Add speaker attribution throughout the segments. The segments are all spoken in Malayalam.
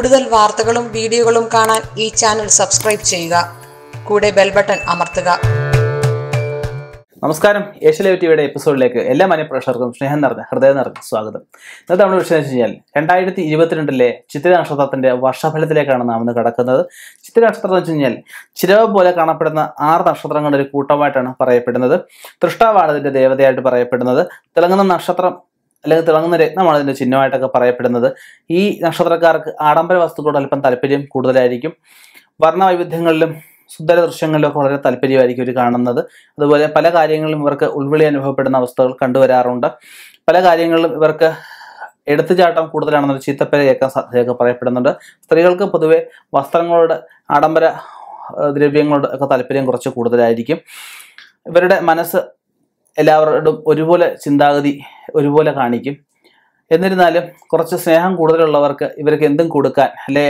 Speaker 1: കൂടുതൽ വാർത്തകളും വീഡിയോകളും കാണാൻ ഈ ചാനൽ സബ്സ്ക്രൈബ് ചെയ്യുക കൂടെ ബെൽ ബട്ടൺ അമർത്തുക നമസ്കാരം ഏഷ്യലൈവ് ടിവിയുടെ എപ്പിസോഡിലേക്ക് എല്ലാ മനഃപ്രേക്ഷകർക്കും സ്നേഹം നിറഞ്ഞ ഹൃദയം നിറഞ്ഞ സ്വാഗതം ഇന്നത്തെ നമ്മൾ വിഷയം ചെയ്യാൻ രണ്ടായിരത്തി ഇരുപത്തിരണ്ടിലെ ചിത്ര നക്ഷത്രത്തിന്റെ വർഷഫലത്തിലേക്കാണ് നാം ഇന്ന് കടക്കുന്നത് ചിത്ര നക്ഷത്രം എന്ന് വെച്ച് കഴിഞ്ഞാൽ ചിരവ പോലെ കാണപ്പെടുന്ന ആറ് നക്ഷത്രങ്ങളുടെ ഒരു കൂട്ടമായിട്ടാണ് പറയപ്പെടുന്നത് തൃഷ്ടാവാണതിന്റെ ദേവതയായിട്ട് പറയപ്പെടുന്നത് തിളങ്ങുന്ന നക്ഷത്രം അല്ലെങ്കിൽ തിളങ്ങുന്ന രത്നമാണ് ഇതിൻ്റെ ചിഹ്നമായിട്ടൊക്കെ പറയപ്പെടുന്നത് ഈ നക്ഷത്രക്കാർക്ക് ആഡംബര വസ്തുക്കളോട് അല്പം താല്പര്യം കൂടുതലായിരിക്കും വർണ്ണ വൈവിധ്യങ്ങളിലും സുന്ദര ദൃശ്യങ്ങളിലൊക്കെ വളരെ താല്പര്യമായിരിക്കും ഇവർ കാണുന്നത് അതുപോലെ പല കാര്യങ്ങളിലും ഇവർക്ക് ഉൾവിളി അനുഭവപ്പെടുന്ന അവസ്ഥകൾ കണ്ടുവരാറുണ്ട് പല കാര്യങ്ങളിലും ഇവർക്ക് എടുത്തുചാട്ടം കൂടുതലാണെന്നൊരു ചീത്തപ്പേര കേൾക്കാൻ സാധ്യതയൊക്കെ പറയപ്പെടുന്നുണ്ട് സ്ത്രീകൾക്ക് പൊതുവെ വസ്ത്രങ്ങളോട് ആഡംബര ദ്രവ്യങ്ങളോട് ഒക്കെ താല്പര്യം കുറച്ച് കൂടുതലായിരിക്കും ഇവരുടെ മനസ്സ് എല്ലാവരോടും ഒരുപോലെ ചിന്താഗതി ഒരുപോലെ കാണിക്കും എന്നിരുന്നാലും കുറച്ച് സ്നേഹം കൂടുതലുള്ളവർക്ക് ഇവർക്ക് എന്തും കൊടുക്കാൻ അല്ലെ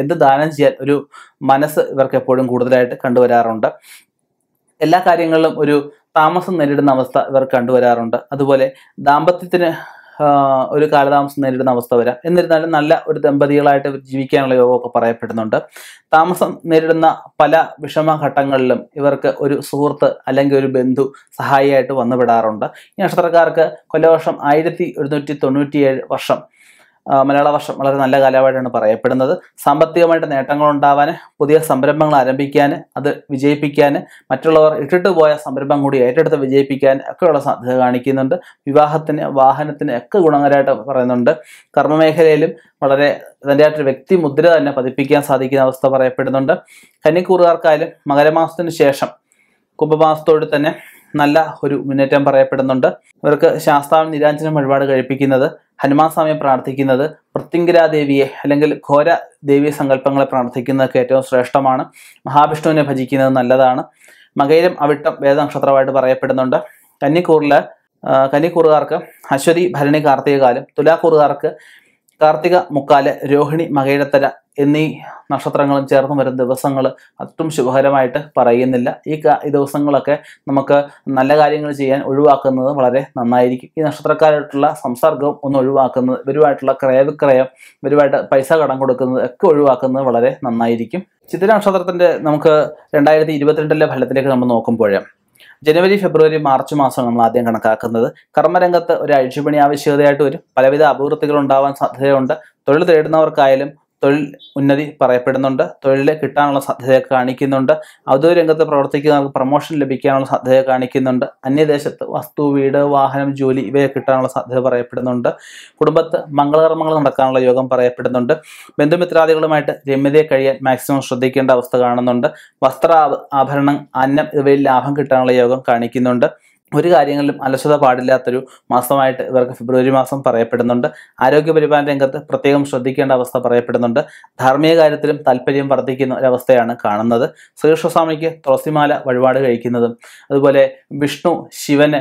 Speaker 1: എന്ത് ദാനം ചെയ്യാൻ ഒരു മനസ്സ് ഇവർക്ക് എപ്പോഴും കൂടുതലായിട്ട് കണ്ടുവരാറുണ്ട് എല്ലാ കാര്യങ്ങളിലും ഒരു താമസം നേരിടുന്ന അവസ്ഥ ഇവർ കണ്ടുവരാറുണ്ട് അതുപോലെ ദാമ്പത്യത്തിന് ഒരു കാലതാമസം നേരിടുന്ന അവസ്ഥ വരാം എന്നിരുന്നാലും നല്ല ഒരു ദമ്പതികളായിട്ട് ജീവിക്കാനുള്ള യോഗമൊക്കെ പറയപ്പെടുന്നുണ്ട് താമസം നേരിടുന്ന പല വിഷമഘട്ടങ്ങളിലും ഇവർക്ക് ഒരു സുഹൃത്ത് അല്ലെങ്കിൽ ഒരു ബന്ധു സഹായിയായിട്ട് വന്നുപെടാറുണ്ട് ഈ നക്ഷത്രക്കാർക്ക് കൊല്ലവർഷം ആയിരത്തി തൊണ്ണൂറ്റിയേഴ് വർഷം മലയാള വർഷം വളരെ നല്ല കാലമായിട്ടാണ് പറയപ്പെടുന്നത് സാമ്പത്തികമായിട്ട് നേട്ടങ്ങൾ ഉണ്ടാവാൻ പുതിയ സംരംഭങ്ങൾ ആരംഭിക്കാൻ അത് വിജയിപ്പിക്കാൻ മറ്റുള്ളവർ ഇട്ടിട്ട് പോയ സംരംഭം കൂടി ഏറ്റെടുത്ത് വിജയിപ്പിക്കാൻ ഒക്കെയുള്ള സാധ്യത കാണിക്കുന്നുണ്ട് വിവാഹത്തിന് വാഹനത്തിന് ഒക്കെ ഗുണകരമായിട്ട് പറയുന്നുണ്ട് കർമ്മമേഖലയിലും വളരെ തൻ്റെയായിട്ടൊരു വ്യക്തി മുദ്ര തന്നെ പതിപ്പിക്കാൻ സാധിക്കുന്ന അവസ്ഥ പറയപ്പെടുന്നുണ്ട് കന്നിക്കൂറുകാർക്കായാലും മകരമാസത്തിന് ശേഷം കുംഭമാസത്തോട് തന്നെ നല്ല ഒരു മുന്നേറ്റം പറയപ്പെടുന്നുണ്ട് ഇവർക്ക് ശാസ്ത്രാവിന് നിരാഞ്ജനം ഒരുപാട് കഴിപ്പിക്കുന്നത് ഹനുമാൻ സ്വാമിയെ പ്രാർത്ഥിക്കുന്നത് മൃത്യുങ്കരാദേവിയെ അല്ലെങ്കിൽ ഘോര ദേവീ സങ്കല്പങ്ങളെ പ്രാർത്ഥിക്കുന്നതൊക്കെ ഏറ്റവും ശ്രേഷ്ഠമാണ് മഹാവിഷ്ണുവിനെ ഭജിക്കുന്നത് നല്ലതാണ് മകയിലും അവിട്ടം വേദനക്ഷത്രമായിട്ട് പറയപ്പെടുന്നുണ്ട് കന്നിക്കൂറിൽ കന്നിക്കൂറുകാർക്ക് അശ്വതി ഭരണി കാർത്തിക കാലം തുലാക്കൂറുകാർക്ക് കാർത്തിക മുക്കാല് രോഹിണി മകയിടത്തര എന്നീ നക്ഷത്രങ്ങളും ചേർന്ന് വരുന്ന ദിവസങ്ങൾ അത്രയും ശുഭകരമായിട്ട് പറയുന്നില്ല ഈ ഈ ദിവസങ്ങളൊക്കെ നമുക്ക് നല്ല കാര്യങ്ങൾ ചെയ്യാൻ ഒഴിവാക്കുന്നത് വളരെ നന്നായിരിക്കും ഈ നക്ഷത്രക്കാരായിട്ടുള്ള സംസർഗം ഒന്ന് ഒഴിവാക്കുന്നത് ഇവരുമായിട്ടുള്ള ക്രയവിക്രയം ഇവരുമായിട്ട് പൈസ കടം കൊടുക്കുന്നത് ഒക്കെ ഒഴിവാക്കുന്നത് വളരെ നന്നായിരിക്കും ചിത്ര നക്ഷത്രത്തിൻ്റെ നമുക്ക് രണ്ടായിരത്തി ഇരുപത്തിരണ്ടിലെ ഫലത്തിലേക്ക് നമ്മൾ നോക്കുമ്പോൾ ജനുവരി ഫെബ്രുവരി മാർച്ച് മാസമാണ് നമ്മൾ ആദ്യം കണക്കാക്കുന്നത് കർമ്മരംഗത്ത് ഒരു അഴിച്ചുപണി ആവശ്യകതയായിട്ട് വരും പലവിധ അപൂർത്തികൾ ഉണ്ടാവാൻ സാധ്യതയുണ്ട് തൊഴിൽ തേടുന്നവർക്കായാലും തൊഴിൽ ഉന്നതി പറയപ്പെടുന്നുണ്ട് തൊഴിൽ കിട്ടാനുള്ള സാധ്യത കാണിക്കുന്നുണ്ട് ഔദ്യോഗിക രംഗത്ത് പ്രവർത്തിക്കുന്നവർക്ക് പ്രൊമോഷൻ ലഭിക്കാനുള്ള സാധ്യത കാണിക്കുന്നുണ്ട് അന്യദേശത്ത് വസ്തു വീട് വാഹനം ജോലി ഇവയെ കിട്ടാനുള്ള സാധ്യത പറയപ്പെടുന്നുണ്ട് കുടുംബത്ത് മംഗളകർമ്മങ്ങൾ നടക്കാനുള്ള യോഗം പറയപ്പെടുന്നുണ്ട് ബന്ധുമിത്രാദികളുമായിട്ട് രമ്യതയെ കഴിയാൻ മാക്സിമം ശ്രദ്ധിക്കേണ്ട അവസ്ഥ കാണുന്നുണ്ട് വസ്ത്ര ആഭരണം അന്നം ഇവയിൽ ലാഭം കിട്ടാനുള്ള യോഗം കാണിക്കുന്നുണ്ട് ഒരു കാര്യങ്ങളിലും അലസത പാടില്ലാത്തൊരു മാസമായിട്ട് ഇവർക്ക് ഫെബ്രുവരി മാസം പറയപ്പെടുന്നുണ്ട് ആരോഗ്യപരിപാലന രംഗത്ത് പ്രത്യേകം ശ്രദ്ധിക്കേണ്ട അവസ്ഥ പറയപ്പെടുന്നുണ്ട് ധാർമ്മിക കാര്യത്തിലും താല്പര്യം വർദ്ധിക്കുന്ന ഒരവസ്ഥയാണ് കാണുന്നത് ശ്രീകൃഷ്ണസ്വാമിക്ക് തുളസിമാല വഴിപാട് കഴിക്കുന്നതും അതുപോലെ വിഷ്ണു ശിവന്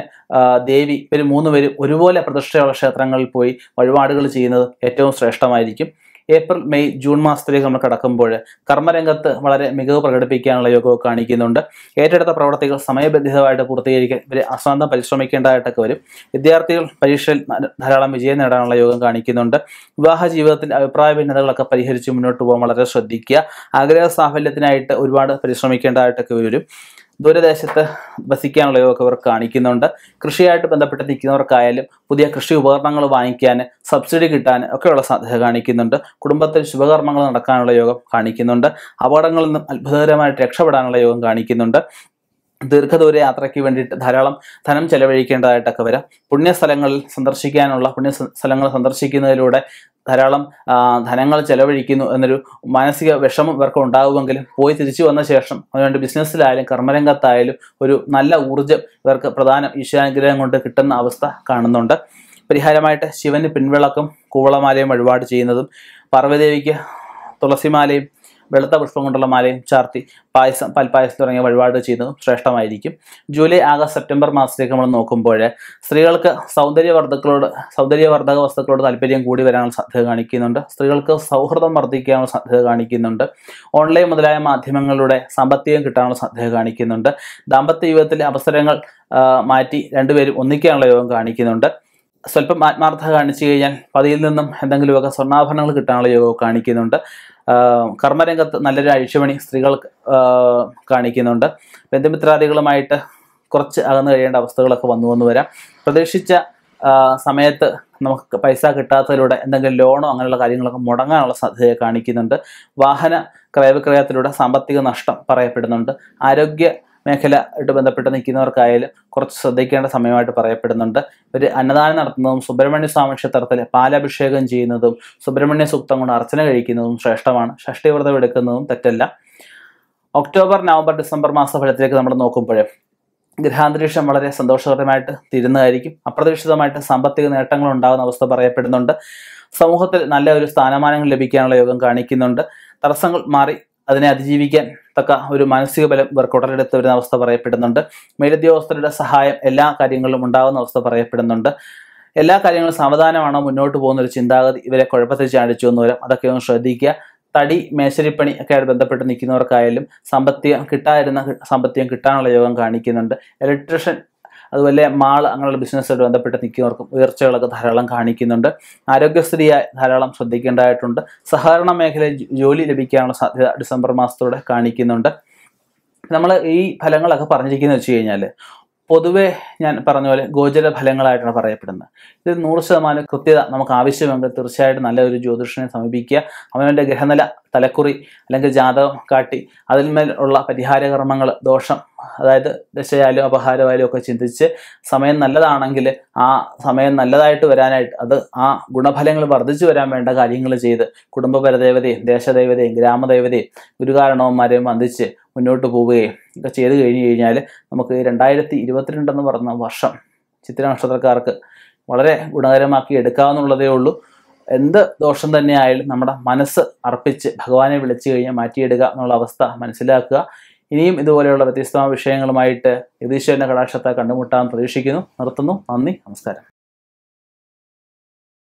Speaker 1: ദേവി ഇവർ മൂന്നുപേരും ഒരുപോലെ പ്രതിഷ്ഠയുള്ള ക്ഷേത്രങ്ങളിൽ പോയി വഴിപാടുകൾ ചെയ്യുന്നത് ഏറ്റവും ശ്രേഷ്ഠമായിരിക്കും ഏപ്രിൽ മെയ് ജൂൺ മാസത്തിലേക്ക് നമ്മൾ കടക്കുമ്പോൾ കർമ്മരംഗത്ത് വളരെ മികവ് പ്രകടിപ്പിക്കാനുള്ള യോഗം കാണിക്കുന്നുണ്ട് ഏറ്റെടുത്ത പ്രവർത്തികൾ സമയബന്ധിതമായിട്ട് പൂർത്തീകരിക്കാൻ ഇവരെ അസാന്തം പരിശ്രമിക്കേണ്ടതായിട്ടൊക്കെ വരും വിദ്യാർത്ഥികൾ പരീക്ഷയിൽ ധാരാളം വിജയം നേടാനുള്ള യോഗം കാണിക്കുന്നുണ്ട് വിവാഹ ജീവിതത്തിൽ അഭിപ്രായ ഭിന്നതകളൊക്കെ പരിഹരിച്ച് മുന്നോട്ട് പോകാൻ വളരെ ശ്രദ്ധിക്കുക ആഗ്രഹ സാഫല്യത്തിനായിട്ട് ഒരുപാട് പരിശ്രമിക്കേണ്ടതായിട്ടൊക്കെ വരും ദൂരദേശത്ത് ഒക്കെ ഇവർ കാണിക്കുന്നുണ്ട് കൃഷിയായിട്ട് ബന്ധപ്പെട്ട് നിൽക്കുന്നവർക്കായാലും പുതിയ കൃഷി ഉപകരണങ്ങൾ വാങ്ങിക്കാൻ സബ്സിഡി കിട്ടാൻ ഒക്കെയുള്ള സാധ്യത കാണിക്കുന്നുണ്ട് കുടുംബത്തിൽ ശുഭകർമ്മങ്ങൾ നടക്കാനുള്ള യോഗം കാണിക്കുന്നുണ്ട് അപകടങ്ങളിൽ നിന്നും അത്ഭുതകരമായിട്ട് രക്ഷപ്പെടാനുള്ള യോഗം കാണിക്കുന്നുണ്ട് ദീർഘദൂര യാത്രയ്ക്ക് വേണ്ടിയിട്ട് ധാരാളം ധനം ചെലവഴിക്കേണ്ടതായിട്ടൊക്കെ വരാം പുണ്യസ്ഥലങ്ങളിൽ സന്ദർശിക്കാനുള്ള പുണ്യ സ്ഥലങ്ങൾ സന്ദർശിക്കുന്നതിലൂടെ ധാരാളം ധനങ്ങൾ ചെലവഴിക്കുന്നു എന്നൊരു മാനസിക വിഷമം ഇവർക്ക് ഉണ്ടാകുമെങ്കിലും പോയി തിരിച്ചു വന്ന ശേഷം അതുകൊണ്ട് ബിസിനസ്സിലായാലും കർമ്മരംഗത്തായാലും ഒരു നല്ല ഊർജ്ജം ഇവർക്ക് പ്രധാനം ഈശ്വരാനുഗ്രഹം കൊണ്ട് കിട്ടുന്ന അവസ്ഥ കാണുന്നുണ്ട് പരിഹാരമായിട്ട് ശിവന് പിൻവിളക്കും കൂവളമാലയും വഴിപാട് ചെയ്യുന്നതും പാർവ്വദേവിക്ക് തുളസിമാലയും വെളുത്ത പുഷ്പം കൊണ്ടുള്ള മാലയും ചാർത്തി പായസം പൽപ്പായസം തുടങ്ങിയ വഴിപാട് ചെയ്യുന്നതും ശ്രേഷ്ഠമായിരിക്കും ജൂലൈ ആഗസ്റ്റ് സെപ്റ്റംബർ മാസത്തേക്ക് നമ്മൾ നോക്കുമ്പോൾ സ്ത്രീകൾക്ക് സൗന്ദര്യവർദ്ധക്കളോട് സൗന്ദര്യവർദ്ധക വസ്തുക്കളോട് താല്പര്യം കൂടി വരാനുള്ള സാധ്യത കാണിക്കുന്നുണ്ട് സ്ത്രീകൾക്ക് സൗഹൃദം വർദ്ധിക്കാനുള്ള സാധ്യത കാണിക്കുന്നുണ്ട് ഓൺലൈൻ മുതലായ മാധ്യമങ്ങളുടെ സാമ്പത്തികം കിട്ടാനുള്ള സാധ്യത കാണിക്കുന്നുണ്ട് ദാമ്പത്യ ജീവിതത്തിലെ അവസരങ്ങൾ മാറ്റി രണ്ടുപേരും ഒന്നിക്കാനുള്ള യോഗം കാണിക്കുന്നുണ്ട് സ്വല്പം ആത്മാർത്ഥ കാണിച്ചു കഴിഞ്ഞാൽ പതിയിൽ നിന്നും എന്തെങ്കിലുമൊക്കെ സ്വർണ്ണാഭരണങ്ങൾ കിട്ടാനുള്ള യോഗം കാണിക്കുന്നുണ്ട് കർമ്മരംഗത്ത് നല്ലൊരു അഴിച്ചുപണി സ്ത്രീകൾ കാണിക്കുന്നുണ്ട് ബന്ധുമിത്രാദികളുമായിട്ട് കുറച്ച് അകന്നു കഴിയേണ്ട അവസ്ഥകളൊക്കെ വന്നു വന്നു വരാം പ്രതീക്ഷിച്ച സമയത്ത് നമുക്ക് പൈസ കിട്ടാത്തതിലൂടെ എന്തെങ്കിലും ലോണോ അങ്ങനെയുള്ള കാര്യങ്ങളൊക്കെ മുടങ്ങാനുള്ള സാധ്യത കാണിക്കുന്നുണ്ട് വാഹന ക്രയവിക്രയത്തിലൂടെ സാമ്പത്തിക നഷ്ടം പറയപ്പെടുന്നുണ്ട് ആരോഗ്യ മേഖല ആയിട്ട് ബന്ധപ്പെട്ട് നിൽക്കുന്നവർക്കായാലും കുറച്ച് ശ്രദ്ധിക്കേണ്ട സമയമായിട്ട് പറയപ്പെടുന്നുണ്ട് ഇവർ അന്നദാനം നടത്തുന്നതും സുബ്രഹ്മണ്യ സ്വാമി ക്ഷേത്രത്തിൽ പാലാഭിഷേകം ചെയ്യുന്നതും സുബ്രഹ്മണ്യ സൂക്തം കൊണ്ട് അർച്ചന കഴിക്കുന്നതും ശ്രേഷ്ഠമാണ് ഷഷ്ടിവ്രതം എടുക്കുന്നതും തെറ്റല്ല ഒക്ടോബർ നവംബർ ഡിസംബർ മാസ ഫലത്തിലേക്ക് നമ്മൾ നോക്കുമ്പോൾ ഗ്രഹാന്തരീക്ഷം വളരെ സന്തോഷകരമായിട്ട് തീരുന്നതായിരിക്കും അപ്രതീക്ഷിതമായിട്ട് സാമ്പത്തിക നേട്ടങ്ങൾ ഉണ്ടാകുന്ന അവസ്ഥ പറയപ്പെടുന്നുണ്ട് സമൂഹത്തിൽ നല്ല ഒരു സ്ഥാനമാനങ്ങൾ ലഭിക്കാനുള്ള യോഗം കാണിക്കുന്നുണ്ട് തടസ്സങ്ങൾ മാറി അതിനെ അതിജീവിക്കാൻ തക്ക ഒരു മാനസിക ബലം ഇവർക്ക് ഉടലെടുത്ത് വരുന്ന അവസ്ഥ പറയപ്പെടുന്നുണ്ട് മേലുദ്യോഗസ്ഥരുടെ സഹായം എല്ലാ കാര്യങ്ങളിലും ഉണ്ടാകുന്ന അവസ്ഥ പറയപ്പെടുന്നുണ്ട് എല്ലാ കാര്യങ്ങളും സാവധാനമാണോ മുന്നോട്ട് പോകുന്ന ഒരു ചിന്താഗതി ഇവരെ കുഴപ്പത്തിൽ ചാടിച്ചു എന്ന് വരാം അതൊക്കെ ഒന്ന് ശ്രദ്ധിക്കുക തടി മേശരിപ്പണി ഒക്കെ ബന്ധപ്പെട്ട് നിൽക്കുന്നവർക്കായാലും സമ്പത്തിയം കിട്ടാതിരുന്ന സമ്പത്തിയം കിട്ടാനുള്ള യോഗം കാണിക്കുന്നുണ്ട് ഇലക്ട്രീഷ്യൻ അതുപോലെ മാൾ അങ്ങനെയുള്ള ബിസിനസ്സായിട്ട് ബന്ധപ്പെട്ട് നിൽക്കുന്നവർക്കും ഉയർച്ചകളൊക്കെ ധാരാളം കാണിക്കുന്നുണ്ട് ആരോഗ്യസ്ഥിതിയായി ധാരാളം ശ്രദ്ധിക്കേണ്ടതായിട്ടുണ്ട് സഹകരണ മേഖലയിൽ ജോലി ലഭിക്കാനുള്ള സാധ്യത ഡിസംബർ മാസത്തോടെ കാണിക്കുന്നുണ്ട് നമ്മൾ ഈ ഫലങ്ങളൊക്കെ പറഞ്ഞിരിക്കുന്നത് വെച്ച് കഴിഞ്ഞാൽ പൊതുവെ ഞാൻ പറഞ്ഞ പോലെ ഗോചര ഫലങ്ങളായിട്ടാണ് പറയപ്പെടുന്നത് ഇത് നൂറ് ശതമാനം കൃത്യത നമുക്ക് ആവശ്യമെങ്കിൽ തീർച്ചയായിട്ടും നല്ലൊരു ജ്യോതിഷനെ സമീപിക്കുക അവനവൻ്റെ ഗ്രഹനില തലക്കുറി അല്ലെങ്കിൽ ജാതകം കാട്ടി അതിന്മേൽ പരിഹാര പരിഹാരകർമ്മങ്ങൾ ദോഷം അതായത് ദശയാലും അപഹാരമായാലും ഒക്കെ ചിന്തിച്ച് സമയം നല്ലതാണെങ്കിൽ ആ സമയം നല്ലതായിട്ട് വരാനായിട്ട് അത് ആ ഗുണഫലങ്ങൾ വർദ്ധിച്ചു വരാൻ വേണ്ട കാര്യങ്ങൾ ചെയ്ത് കുടുംബപരദേവതയും ദേശദേവതയും ഗ്രാമദേവതയും ഗുരുകാരണവന്മാരെയും വന്ദിച്ച് മുന്നോട്ട് പോവുകയും ഒക്കെ ചെയ്ത് കഴിഞ്ഞ് കഴിഞ്ഞാൽ നമുക്ക് രണ്ടായിരത്തി ഇരുപത്തിരണ്ടെന്ന് പറഞ്ഞ വർഷം ചിത്ര നക്ഷത്രക്കാർക്ക് വളരെ ഗുണകരമാക്കി എടുക്കാവുന്നുള്ളതേ ഉള്ളൂ എന്ത് ദോഷം തന്നെയായാലും നമ്മുടെ മനസ്സ് അർപ്പിച്ച് ഭഗവാനെ വിളിച്ചു കഴിഞ്ഞാൽ മാറ്റിയിടുക എന്നുള്ള അവസ്ഥ മനസ്സിലാക്കുക ഇനിയും ഇതുപോലെയുള്ള വ്യത്യസ്തമായ വിഷയങ്ങളുമായിട്ട് യതീശ്വരൻ്റെ കടാക്ഷത്തെ കണ്ടുമുട്ടാൻ പ്രതീക്ഷിക്കുന്നു നിർത്തുന്നു നന്ദി നമസ്കാരം